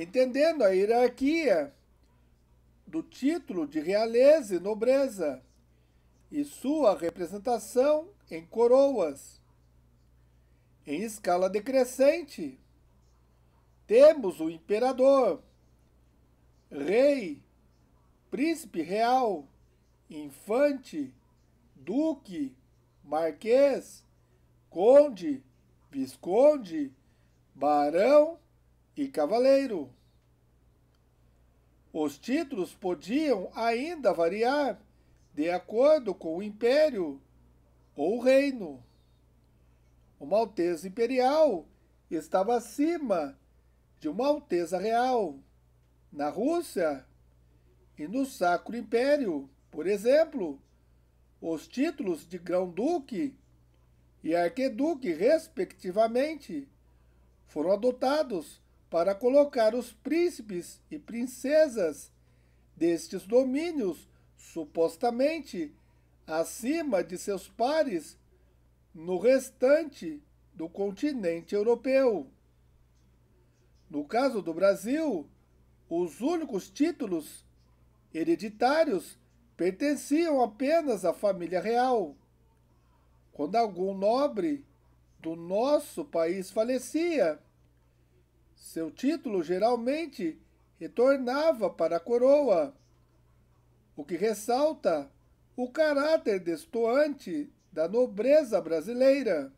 entendendo a hierarquia do título de realeza e nobreza e sua representação em coroas. Em escala decrescente, temos o imperador, rei, príncipe real, infante, duque, marquês, conde, visconde, barão e cavaleiro. Os títulos podiam ainda variar de acordo com o império ou o reino. O alteza imperial estava acima de uma Alteza real. Na Rússia e no Sacro Império, por exemplo, os títulos de grão-duque e arqueduque, respectivamente, foram adotados para colocar os príncipes e princesas destes domínios, supostamente, acima de seus pares no restante do continente europeu. No caso do Brasil, os únicos títulos hereditários pertenciam apenas à família real. Quando algum nobre do nosso país falecia, seu título geralmente retornava para a coroa, o que ressalta o caráter destoante da nobreza brasileira.